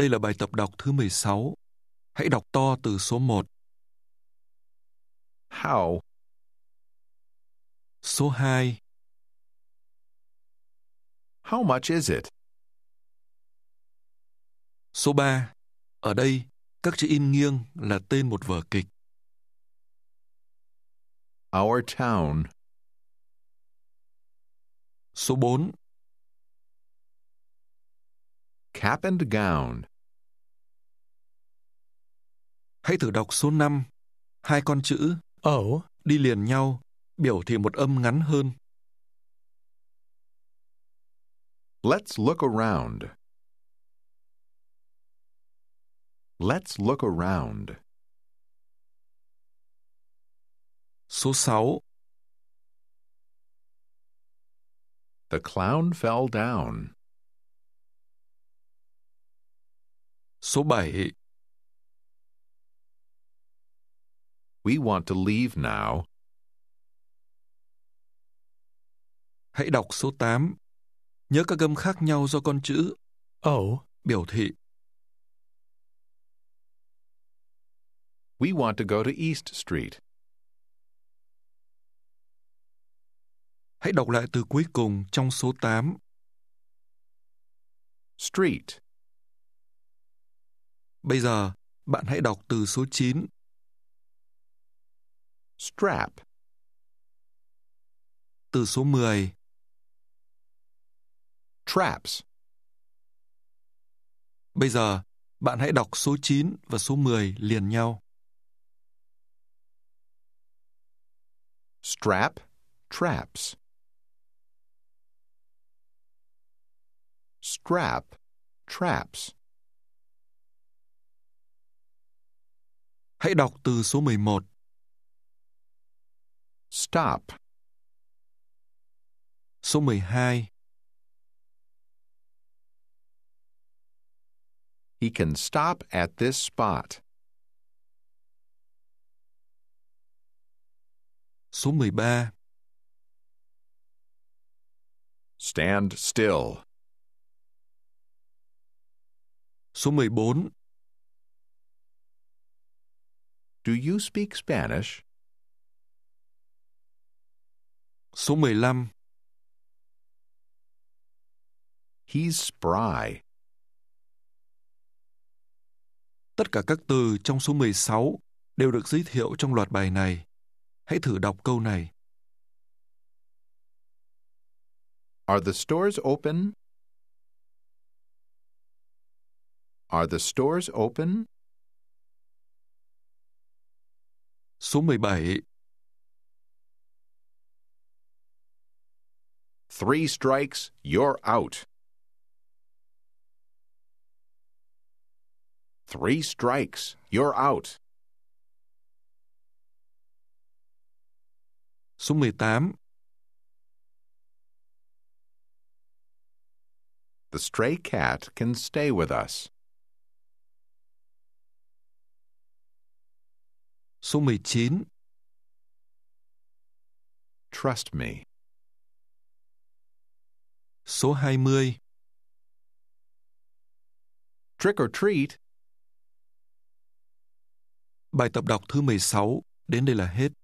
Đây là bài tập đọc thứ 16. Hãy đọc to từ số 1. How. Số 2. How much is it? Số 3. Ở đây, các chữ in nghiêng là tên một vở kịch. Our town. Số 4. Cap and gown. Hãy thử đọc số 5. Hai con chữ ở đi liền nhau, biểu thị một âm ngắn hơn. Let's look around. Let's look around. Số 6. The clown fell down. Số 7. We want to leave now. Hãy đọc số 8. Nhớ các âm khác nhau do con chữ O biểu thị. We want to go to East Street. Hãy đọc lại từ cuối cùng trong số 8. Street. Bây giờ, bạn hãy đọc từ số 9 Strap. Từ số 10. Traps. Bây giờ, bạn hãy đọc số 9 và số 10 liền nhau. Strap, traps. Strap, traps. Hãy đọc từ số 11. Stop. Số 12 He can stop at this spot. Số 13 Stand still. Số 14 Do you speak Spanish? Số 15 He's spry. Tất cả các từ trong số 16 đều được giới thiệu trong loạt bài này. Hãy thử đọc câu này. Are the stores open? Are the stores open? Số 17 Three strikes, you're out. Three strikes, you're out. số 18 The stray cat can stay with us. Số 19 Trust me. số 20. Trick or treat. Bài tập đọc thứ 16 đến đây là hết.